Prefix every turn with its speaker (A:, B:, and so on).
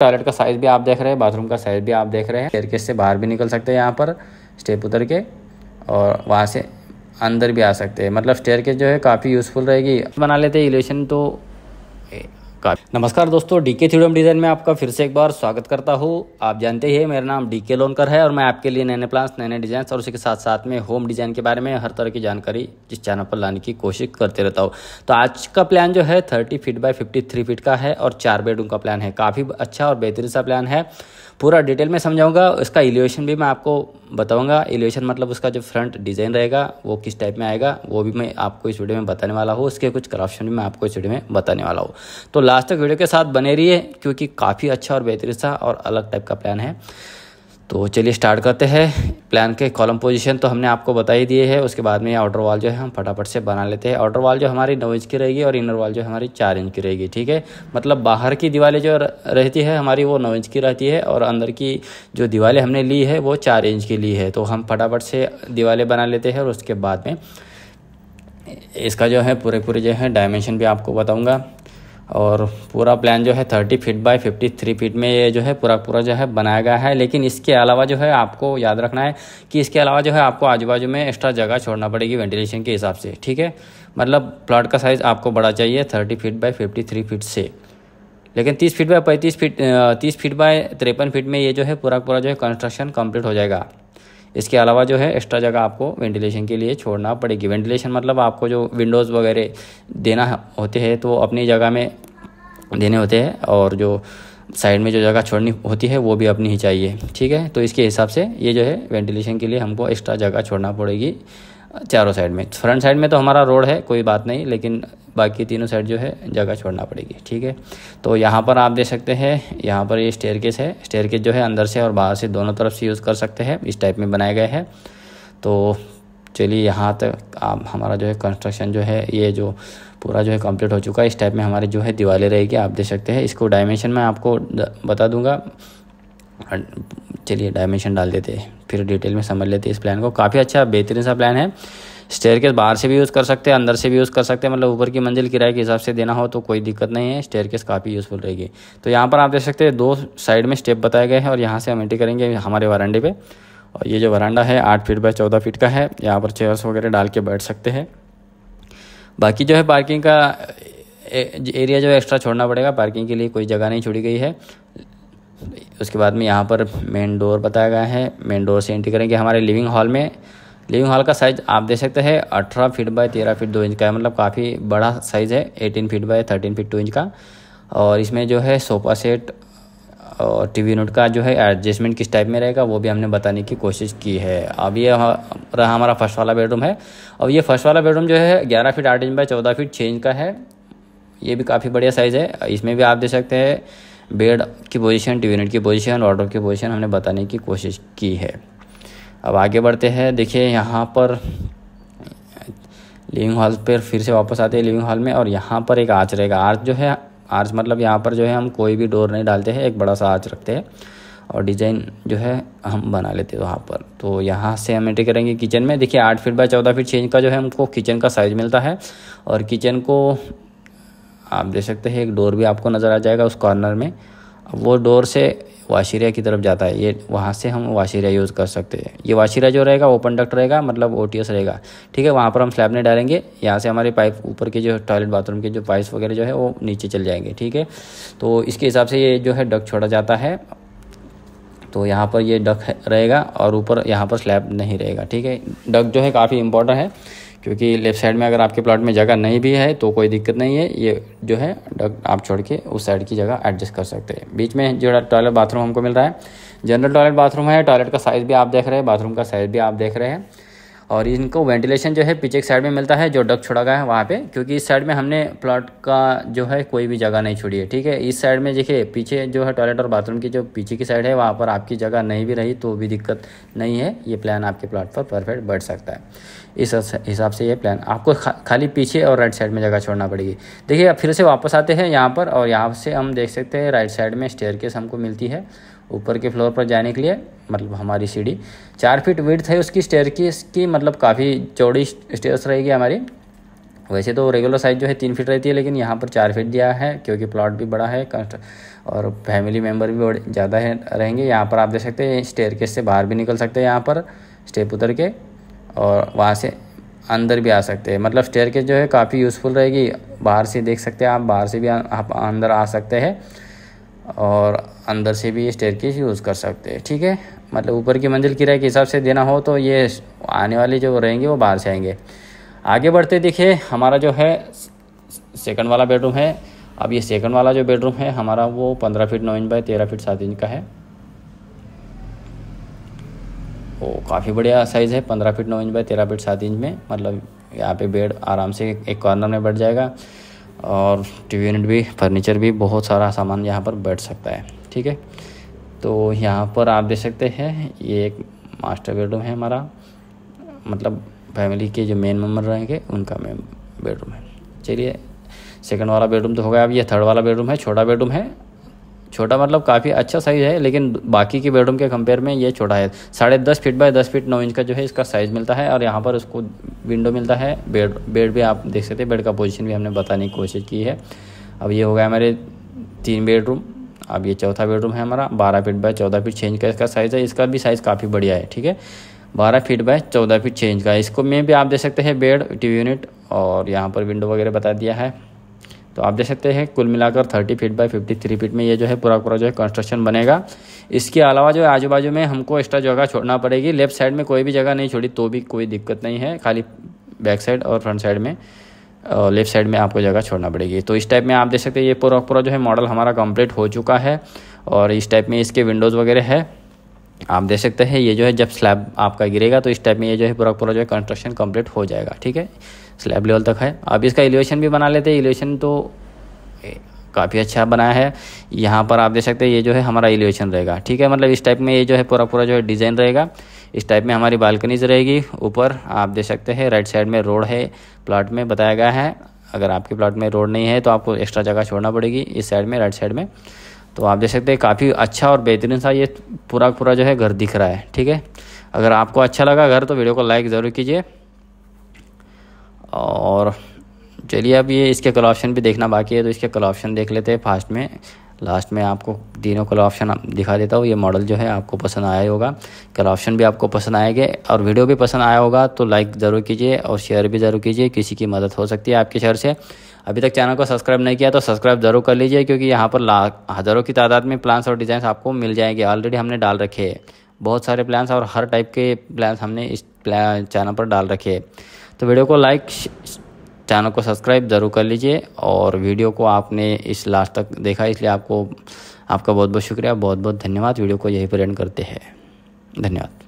A: toilet का size भी आप देख रहे हैं बाथरूम का साइज़ भी आप देख रहे हैं स्टेयर से बाहर भी निकल सकते हैं यहाँ पर स्टेप उतर के और वहाँ से अंदर भी आ सकते हैं मतलब स्टेयर जो है काफ़ी यूज़फुल रहेगी बना लेते हैं इलेशन तो का नमस्कार दोस्तों डीके थ्यूडम डिज़ाइन में आपका फिर से एक बार स्वागत करता हूँ आप जानते ही मेरा नाम डीके लोनकर है और मैं आपके लिए नए नए प्लान्स नए नए डिज़ाइन और उसके साथ साथ में होम डिज़ाइन के बारे में हर तरह की जानकारी इस चैनल पर लाने की कोशिश करते रहता हूँ तो आज का प्लान जो है thirty feet by fifty three feet का है और चार बेडरूम का प्लान है काफ़ी अच्छा और बेहतरीन सा प्लान है पूरा डिटेल में समझाऊंगा इसका एलिवेशन भी मैं आपको बताऊंगा एलिवेशन मतलब उसका जो फ्रंट डिज़ाइन रहेगा वो किस टाइप में आएगा वो भी मैं आपको इस वीडियो में बताने वाला हूँ उसके कुछ करप्शन भी मैं आपको इस वीडियो में बताने वाला हूँ तो लास्ट तक वीडियो के साथ बने रहिए क्योंकि काफ़ी अच्छा और बेहतरीन सा और अलग टाइप का प्लान है तो चलिए स्टार्ट करते हैं प्लान के कॉलम पोजीशन तो हमने आपको बता ही दिए है उसके बाद में ये आउटर वाल जो है हम फटाफट से बना लेते हैं आउटर वाल जो हमारी नौ इंच की रहेगी और इनर वॉल जो हमारी चार इंच की रहेगी ठीक है मतलब बाहर की दिवाली जो रहती है हमारी वो नौ इंच की रहती है और अंदर की जो दिवाली हमने ली है वो चार इंच की ली है तो हम फटाफट से दिवाले बना लेते हैं और उसके बाद में इसका जो है पूरे पूरे जो है डायमेंशन भी आपको बताऊँगा और पूरा प्लान जो है thirty feet by fifty three feet में ये जो है पूरा पूरा जो है बनाया गया है लेकिन इसके अलावा जो है आपको याद रखना है कि इसके अलावा जो है आपको आजू बाजू में एक्स्ट्रा जगह छोड़ना पड़ेगी वेंटिलेशन के हिसाब से ठीक है मतलब प्लाट का साइज़ आपको बड़ा चाहिए thirty feet by fifty three feet से लेकिन तीस फीट बाय पैंतीस फीट तीस फीट बाय तिरपन फीट में ये जो है पूरा पूरा जो है कंस्ट्रक्शन कम्प्लीट हो जाएगा इसके अलावा जो है एक्स्ट्रा जगह आपको वेंटिलेशन के लिए छोड़ना पड़ेगी वेंटिलेशन मतलब आपको जो विंडोज़ वगैरह देना होते हैं तो अपनी जगह में देने होते हैं और जो साइड में जो जगह छोड़नी होती है वो भी अपनी ही चाहिए ठीक है तो इसके हिसाब से ये जो है वेंटिलेशन के लिए हमको एक्स्ट्रा जगह छोड़ना पड़ेगी चारों साइड में फ्रंट साइड में तो हमारा रोड है कोई बात नहीं लेकिन बाकी तीनों साइड जो है जगह छोड़ना पड़ेगी ठीक है तो यहाँ पर आप देख सकते हैं यहाँ पर ये यह स्टेयरकेस है स्टेयरकेस जो है अंदर से और बाहर से दोनों तरफ से यूज़ कर सकते हैं इस टाइप में बनाए गए हैं तो चलिए यहाँ तक आप हमारा जो है कंस्ट्रक्शन जो है ये जो पूरा जो है कंप्लीट हो चुका है इस टाइप में हमारी जो है दिवाली रहेगी आप देख सकते हैं इसको डायमेंशन में आपको बता दूंगा चलिए डायमेंशन डाल देते फिर डिटेल में समझ लेते इस प्लान को काफ़ी अच्छा बेहतरीन सा प्लान है स्टेयर केस बाहर से भी यूज़ कर सकते हैं अंदर से भी यूज़ कर सकते हैं मतलब ऊपर की मंजिल किराए के हिसाब से देना हो तो कोई दिक्कत नहीं है स्टेयर केस काफ़ी यूज़फुल रहेगी तो यहाँ पर आप देख सकते हैं दो साइड में स्टेप बताए गए हैं और यहाँ से हम एंट्री करेंगे हमारे वारंडे पे और ये जो वरांडा है आठ फीट बाय चौदह फीट का है यहाँ पर चेयर्स वगैरह डाल के बैठ सकते हैं बाकी जो है पार्किंग का एरिया जो एक्स्ट्रा छोड़ना पड़ेगा पार्किंग के लिए कोई जगह नहीं छोड़ी गई है उसके बाद में यहाँ पर मेन डोर बताया गया है मेन डोर से एंट्री करेंगे हमारे लिविंग हॉल में लिविंग हॉल का साइज़ आप देख सकते हैं अठारह फीट बाय तेरह फीट दो इंच का है मतलब काफ़ी बड़ा साइज़ है eighteen feet by thirteen feet two inch का और इसमें जो है सोफा सेट और टीवी यूनिट का जो है एडजस्टमेंट किस टाइप में रहेगा वो भी हमने बताने की कोशिश की है अब ये रहा हमारा फर्स्ट वाला बेडरूम है और ये फर्स्ट वाला बेडरूम जो है ग्यारह फीट आठ इंच बाय चौदह फीट छः इंच का है ये भी काफ़ी बढ़िया साइज़ है इसमें भी आप देख सकते हैं बेड की पोजीशन यूनिट की पोजीशन ऑर्डर की पोजीशन हमने बताने की कोशिश की है अब आगे बढ़ते हैं देखिए यहाँ पर लिविंग हॉल पर फिर से वापस आते हैं लिविंग हॉल में और यहाँ पर एक आर्च रहेगा आर्च जो है आर्च मतलब यहाँ पर जो है हम कोई भी डोर नहीं डालते हैं एक बड़ा सा आर्च रखते हैं और डिज़ाइन जो है हम बना लेते हैं वहाँ पर तो यहाँ से हम एंट्री करेंगे किचन में देखिए आठ फीट बाय चौदह फीट छः इंच का जो है हमको किचन का साइज़ मिलता है और किचन को आप देख सकते हैं एक डोर भी आपको नज़र आ जाएगा उस कॉर्नर में अब वो डोर से वाशिरिया की तरफ जाता है ये वहाँ से हम वाशिरिया यूज़ कर सकते हैं ये वाशिरिया जो रहेगा ओपन डक्ट रहेगा मतलब ओ रहेगा ठीक है वहाँ पर हम स्लैब नहीं डालेंगे यहाँ से हमारी पाइप ऊपर के जो टॉयलेट बाथरूम के जो पाइप्स वगैरह जो है वो नीचे चल जाएंगे ठीक है तो इसके हिसाब से ये जो है डक छोड़ा जाता है तो यहाँ पर ये डक रहेगा और ऊपर यहाँ पर स्लैब नहीं रहेगा ठीक है डक जो है काफ़ी इंपॉर्टेंट है क्योंकि लेफ़्ट साइड में अगर आपके प्लॉट में जगह नहीं भी है तो कोई दिक्कत नहीं है ये जो है आप छोड़ के उस साइड की जगह एडजस्ट कर सकते हैं बीच में जो टॉयलेट बाथरूम हमको मिल रहा है जनरल टॉयलेट बाथरूम है टॉयलेट का साइज़ भी आप देख रहे हैं बाथरूम का साइज़ भी आप देख रहे हैं और इनको वेंटिलेशन जो है पीछे साइड में मिलता है जो डक छोड़ा गया है वहाँ पे क्योंकि इस साइड में हमने प्लॉट का जो है कोई भी जगह नहीं छोड़ी है ठीक है इस साइड में देखिए पीछे जो है टॉयलेट और बाथरूम की जो पीछे की साइड है वहाँ पर आपकी जगह नहीं भी रही तो भी दिक्कत नहीं है ये प्लान आपके प्लाट पर परफेक्ट बैठ सकता है इस हिसाब से ये प्लान आपको खाली पीछे और राइट साइड में जगह छोड़ना पड़ेगी देखिए अब फिर से वापस आते हैं यहाँ पर और यहाँ से हम देख सकते हैं राइट साइड में स्टेयर हमको मिलती है ऊपर के फ्लोर पर जाने के लिए मतलब हमारी सीढ़ी चार फीट वेट है उसकी स्टेयर की इसकी मतलब काफ़ी चौड़ी स्टेयर्स रहेगी हमारी वैसे तो रेगुलर साइज़ जो है तीन फीट रहती है लेकिन यहाँ पर चार फीट दिया है क्योंकि प्लॉट भी बड़ा है और फैमिली मेम्बर भी बड़े ज़्यादा है रहेंगे यहाँ पर आप देख सकते हैं स्टेयर से बाहर भी निकल सकते हैं यहाँ पर स्टेप उतर के और वहाँ से अंदर भी आ सकते हैं मतलब स्टेयर जो है काफ़ी यूज़फुल रहेगी बाहर से देख सकते हैं आप बाहर से भी आप अंदर आ सकते हैं और अंदर से भी स्टेयर केस यूज़ कर सकते हैं ठीक है मतलब ऊपर की मंजिल किराए के हिसाब से देना हो तो ये आने वाले जो रहेंगे वो बाहर से आएंगे आगे बढ़ते देखिए हमारा जो है सेकंड वाला बेडरूम है अब ये सेकंड वाला जो बेडरूम है हमारा वो पंद्रह फीट नौ इंच बाय तेरह फीट सात इंच का है वो काफ़ी बढ़िया साइज़ है पंद्रह फीट नौ इंच बाय तेरह फीट सात इंच में मतलब यहाँ पे बेड आराम से एक कॉर्नर में बैठ जाएगा और टी यूनिट भी फर्नीचर भी बहुत सारा सामान यहाँ पर बैठ सकता है ठीक है तो यहाँ पर आप देख सकते हैं ये एक मास्टर बेडरूम है हमारा मतलब फैमिली के जो मेन मेम्बर रहेंगे उनका मेन बेडरूम है चलिए सेकंड वाला बेडरूम तो हो गया अब ये थर्ड वाला बेडरूम है छोटा बेडरूम है छोटा मतलब काफ़ी अच्छा साइज़ है लेकिन बाकी के बेडरूम के कंपेयर में ये छोटा है साढ़े दस फीट बाय दस फीट नौ इंच का जो है इसका साइज़ मिलता है और यहाँ पर उसको विंडो मिलता है बेड बेड भी आप देख सकते हैं बेड का पोजीशन भी हमने बताने की कोशिश की है अब ये हो गया हमारे तीन बेडरूम अब ये चौथा बेडरूम है हमारा बारह फीट बाय चौदह फीट छः इंच का इसका साइज़ है इसका भी साइज़ काफ़ी बढ़िया है ठीक है बारह फीट बाय चौदह फीट छः इंच का इसको में भी आप देख सकते हैं बेड टी यूनिट और यहाँ पर विंडो वगैरह बता दिया है तो आप देख सकते हैं कुल मिलाकर thirty feet by fifty three feet में ये जो है पूरा पूरा जो है कंस्ट्रक्शन बनेगा इसके अलावा जो है आजू बाजू में हमको एक्स्ट्रा जगह छोड़ना पड़ेगी लेफ्ट साइड में कोई भी जगह नहीं छोड़ी तो भी कोई दिक्कत नहीं है खाली बैक साइड और फ्रंट साइड में लेफ़्ट साइड में आपको जगह छोड़ना पड़ेगी तो इस टाइप में आप देख सकते हैं ये पूरा पूरा जो है मॉडल हमारा कंप्लीट हो चुका है और इस टाइप में इसके विंडोज़ वगैरह है आप देख सकते हैं ये जो है जब स्लैब आपका गिरेगा तो इस टाइप में ये जो है पूरा पूरा जो है कंस्ट्रक्शन कंप्लीट हो जाएगा ठीक है स्लैब लेवल तक है अब इसका एलिवेशन भी बना लेते हैं एलिवेशन तो काफ़ी अच्छा बनाया है यहाँ पर आप देख सकते हैं ये जो है हमारा एलिवेशन रहेगा ठीक है मतलब इस टाइप में ये जो है पूरा पूरा जो है डिज़ाइन रहेगा इस टाइप में हमारी बालकनीज रहेगी ऊपर आप देख सकते हैं राइट साइड में रोड है प्लाट में बताया गया है अगर आपके प्लाट में रोड नहीं है तो आपको एक्स्ट्रा जगह छोड़ना पड़ेगी इस साइड में राइट साइड में तो आप देख सकते हैं काफ़ी अच्छा और बेहतरीन सा ये पूरा पूरा जो है घर दिख रहा है ठीक है अगर आपको अच्छा लगा घर तो वीडियो को लाइक ज़रूर कीजिए और चलिए अब ये इसके कल ऑप्शन भी देखना बाकी है तो इसके कल ऑप्शन देख लेते हैं फास्ट में लास्ट में आपको तीनों कलर ऑप्शन दिखा देता हूँ ये मॉडल जो है आपको पसंद आया ही होगा कलर ऑप्शन भी आपको पसंद आएंगे और वीडियो भी पसंद आया होगा तो लाइक ज़रूर कीजिए और शेयर भी ज़रूर कीजिए किसी की मदद हो सकती है आपके शेयर से अभी तक चैनल को सब्सक्राइब नहीं किया तो सब्सक्राइब ज़रूर कर लीजिए क्योंकि यहाँ पर लाख हज़ारों की तादाद में प्लान्स और डिज़ाइन आपको मिल जाएंगे ऑलरेडी हमने डाल रखे हैं बहुत सारे प्लान्स और हर टाइप के प्लान्स हमने इस चैनल पर डाल रखे हैं तो वीडियो को लाइक चैनल को सब्सक्राइब ज़रूर कर लीजिए और वीडियो को आपने इस लास्ट तक देखा इसलिए आपको आपका बहुत बहुत शुक्रिया बहुत बहुत धन्यवाद वीडियो को यही पर एंड करते हैं धन्यवाद